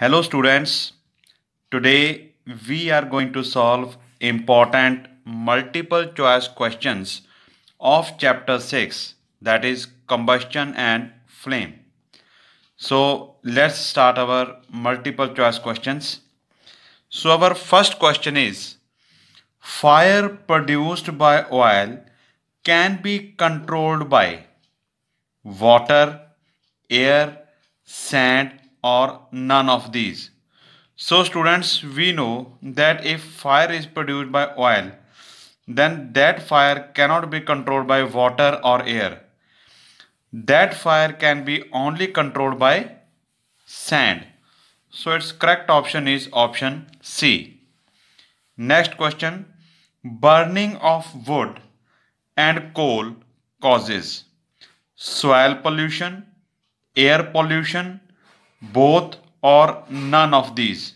Hello students, today we are going to solve important multiple choice questions of chapter 6 that is combustion and flame. So let's start our multiple choice questions. So our first question is fire produced by oil can be controlled by water, air, sand or none of these. So students, we know that if fire is produced by oil, then that fire cannot be controlled by water or air. That fire can be only controlled by sand. So its correct option is option C. Next question, burning of wood and coal causes soil pollution, air pollution, both or none of these.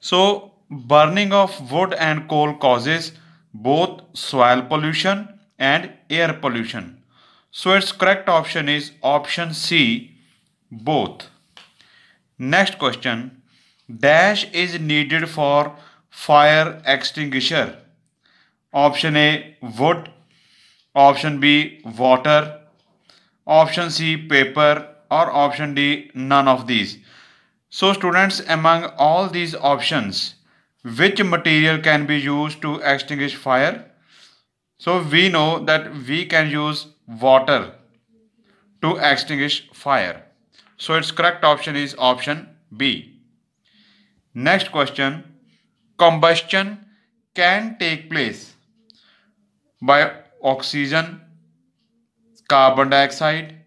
So burning of wood and coal causes both soil pollution and air pollution. So its correct option is option C both. Next question dash is needed for fire extinguisher. Option A wood, option B water, option C paper or option D none of these. So students among all these options which material can be used to extinguish fire? So we know that we can use water to extinguish fire. So its correct option is option B. Next question. Combustion can take place by oxygen, carbon dioxide,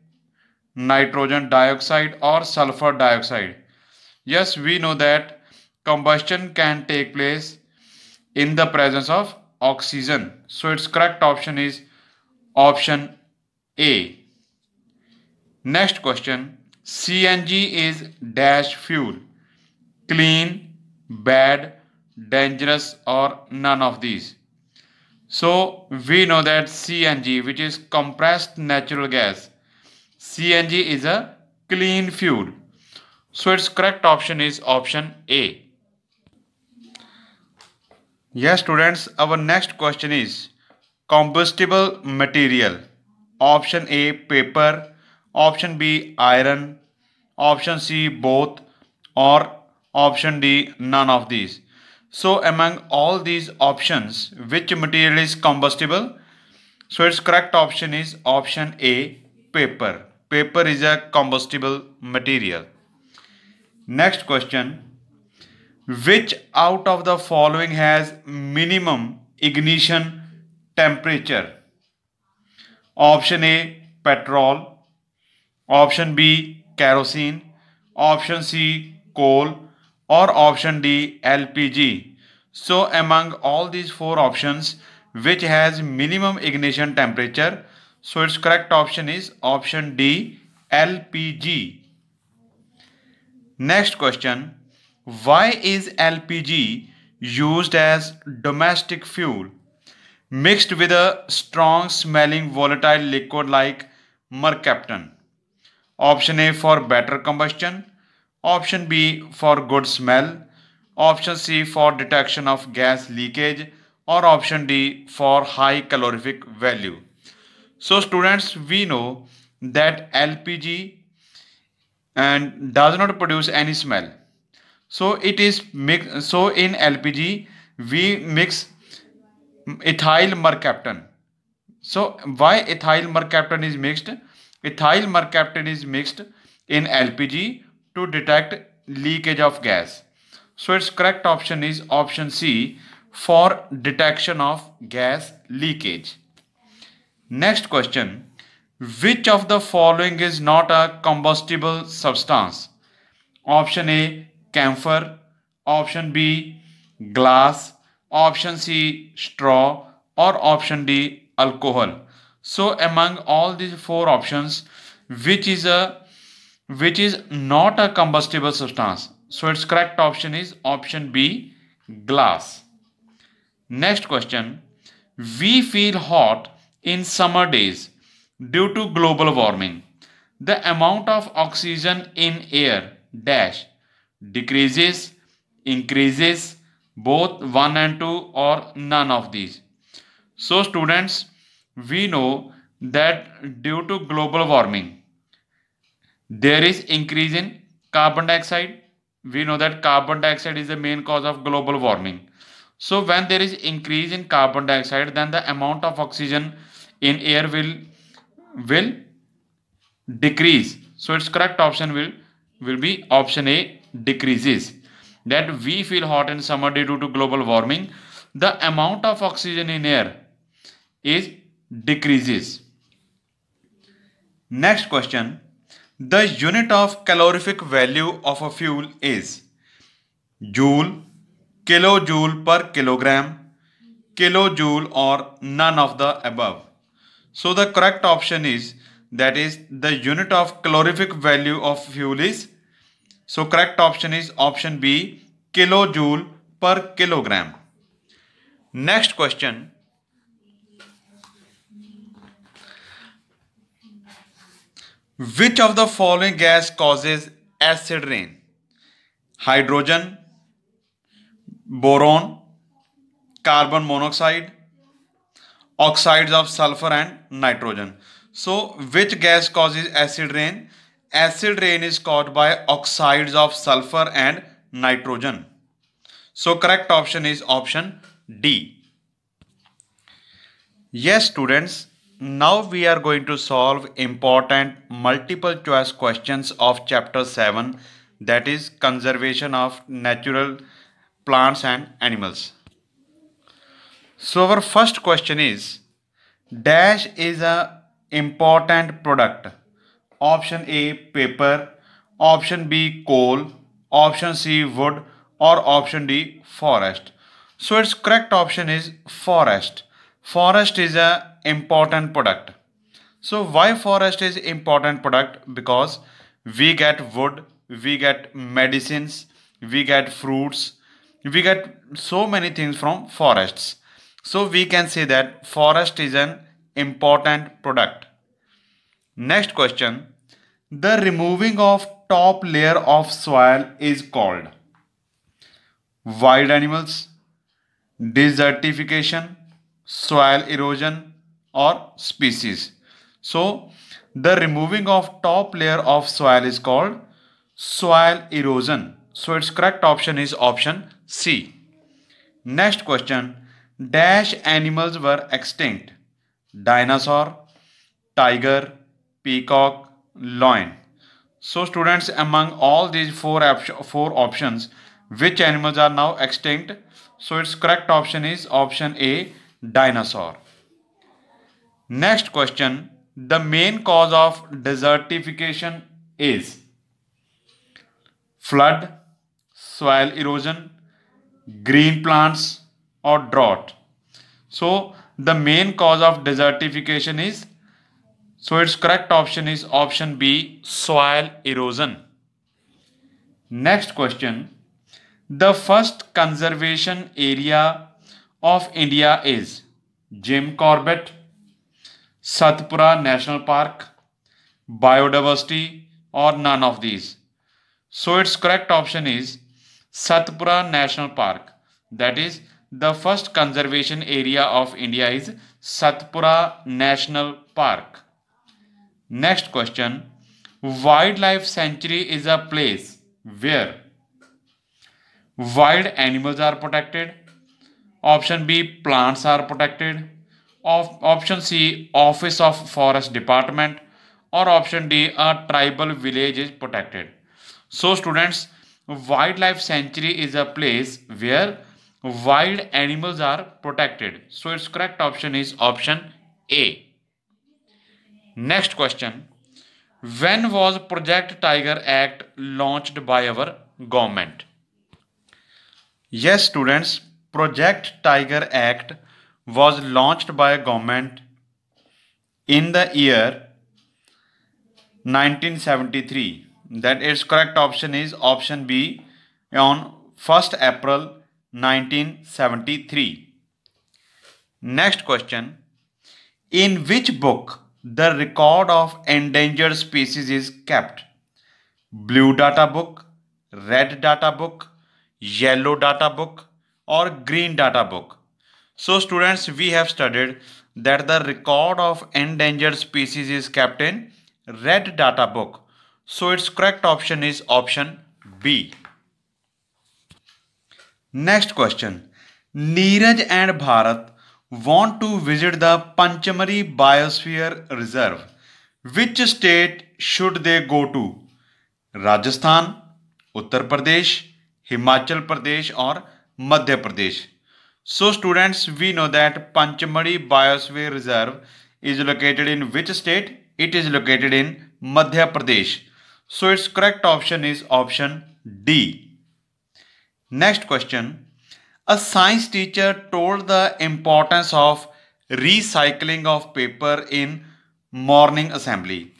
nitrogen dioxide or sulfur dioxide. Yes, we know that combustion can take place in the presence of oxygen. So its correct option is option A. Next question CNG is dash fuel clean, bad, dangerous or none of these. So we know that CNG which is compressed natural gas CNG is a clean fuel. So its correct option is option A. Yes students, our next question is combustible material. Option A paper, option B iron, option C both or option D none of these. So among all these options, which material is combustible? So its correct option is option A paper. Paper is a combustible material. Next question. Which out of the following has minimum ignition temperature? Option A petrol, option B kerosene, option C coal or option D LPG. So among all these four options which has minimum ignition temperature so its correct option is option D LPG. Next question Why is LPG used as domestic fuel mixed with a strong smelling volatile liquid like mercaptan? Option A for better combustion, option B for good smell, option C for detection of gas leakage, or option D for high calorific value. So students, we know that LPG and does not produce any smell. So it is mix. So in LPG, we mix ethyl mercaptan. So why ethyl mercaptan is mixed? Ethyl mercaptan is mixed in LPG to detect leakage of gas. So its correct option is option C for detection of gas leakage. Next question. Which of the following is not a combustible substance? Option A. Camphor. Option B. Glass. Option C. Straw. Or option D. Alcohol. So among all these four options, which is a which is not a combustible substance? So its correct option is option B. Glass. Next question. We feel hot in summer days due to global warming. The amount of oxygen in air dash decreases, increases both one and two or none of these. So students, we know that due to global warming, there is increase in carbon dioxide. We know that carbon dioxide is the main cause of global warming. So when there is increase in carbon dioxide, then the amount of oxygen in air will will decrease so its correct option will will be option a decreases that we feel hot in summer due to global warming the amount of oxygen in air is decreases next question the unit of calorific value of a fuel is joule kilojoule per kilogram kilojoule or none of the above so the correct option is that is the unit of calorific value of fuel is. So correct option is option B kilojoule per kilogram. Next question. Which of the following gas causes acid rain? Hydrogen, boron, carbon monoxide, oxides of sulfur and nitrogen. So which gas causes acid rain? Acid rain is caused by oxides of sulfur and nitrogen. So correct option is option D. Yes students, now we are going to solve important multiple choice questions of chapter 7 that is conservation of natural plants and animals. So our first question is dash is a important product. Option A paper, option B coal, option C wood or option D forest. So its correct option is forest. Forest is a important product. So why forest is important product because we get wood, we get medicines, we get fruits, we get so many things from forests. So we can say that forest is an important product. Next question. The removing of top layer of soil is called wild animals, desertification, soil erosion or species. So the removing of top layer of soil is called soil erosion. So its correct option is option C. Next question dash animals were extinct dinosaur, tiger, peacock, lion. So students among all these four, op four options which animals are now extinct? So its correct option is option A dinosaur. Next question the main cause of desertification is flood, soil erosion, green plants, or drought. So the main cause of desertification is, so its correct option is option B, soil erosion. Next question, the first conservation area of India is Jim Corbett, Satpura National Park, biodiversity or none of these. So its correct option is Satpura National Park. That is the first conservation area of India is Satpura National Park. Next question. Wildlife sanctuary is a place where wild animals are protected. Option B, plants are protected. Of option C, office of forest department. Or option D, a tribal village is protected. So students, wildlife sanctuary is a place where wild animals are protected. So its correct option is option A. Next question. When was Project Tiger Act launched by our government? Yes students, Project Tiger Act was launched by government in the year 1973. That is correct option is option B on 1st April 1973. Next question. In which book the record of endangered species is kept? Blue data book, red data book, yellow data book or green data book. So students we have studied that the record of endangered species is kept in red data book. So its correct option is option B. Next question Neeraj and Bharat want to visit the Pachmarhi biosphere reserve which state should they go to Rajasthan Uttar Pradesh Himachal Pradesh और Madhya Pradesh so students we know that Pachmarhi biosphere reserve is located in which state it is located in Madhya Pradesh so its correct option is option D Next question. A science teacher told the importance of recycling of paper in morning assembly.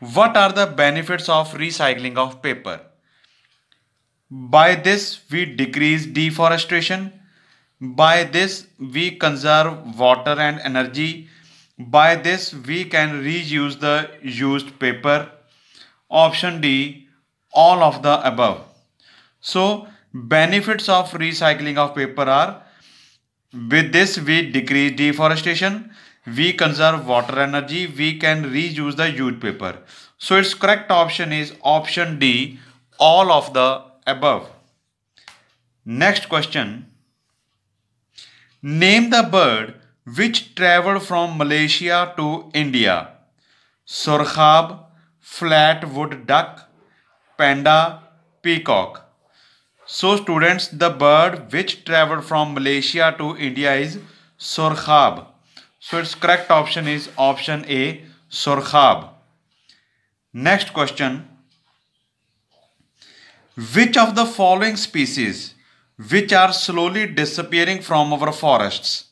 What are the benefits of recycling of paper? By this, we decrease deforestation. By this, we conserve water and energy. By this, we can reuse the used paper. Option D, all of the above. So, Benefits of recycling of paper are with this we decrease deforestation, we conserve water energy, we can reuse the used paper. So its correct option is option D, all of the above. Next question. Name the bird which traveled from Malaysia to India. Surkhab, flatwood duck, panda, peacock. So students, the bird which traveled from Malaysia to India is Sorkhab. So its correct option is option A, Sorkhab. Next question. Which of the following species which are slowly disappearing from our forests?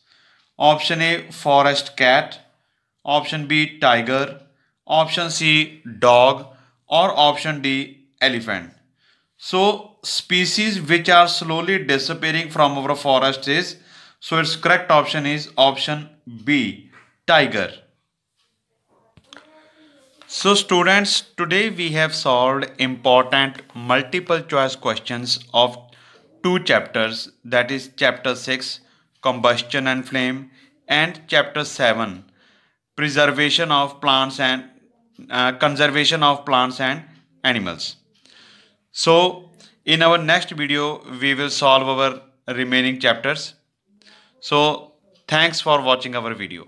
Option A, forest cat. Option B, tiger. Option C, dog. Or option D, elephant. So species which are slowly disappearing from our forest is, so its correct option is option B, tiger. So students, today we have solved important multiple choice questions of two chapters that is chapter 6 combustion and flame and chapter 7 preservation of plants and uh, conservation of plants and animals. So in our next video, we will solve our remaining chapters. So thanks for watching our video.